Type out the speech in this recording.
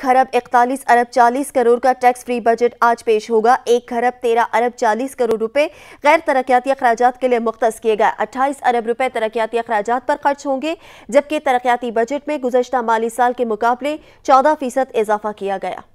खरब इकतालीस अरब चालीस करोड़ का टैक्स फ्री बजट आज पेश होगा एक खरब तेरह अरब चालीस करोड़ रुपए गैर तरक्याती अखराज के लिए मुख्त किए गए अट्ठाईस अरब रुपए तरक्याती अखराज पर खर्च होंगे जबकि तरक्याती बजट में गुजशत माली साल के मुकाबले चौदह फीसद इजाफा किया गया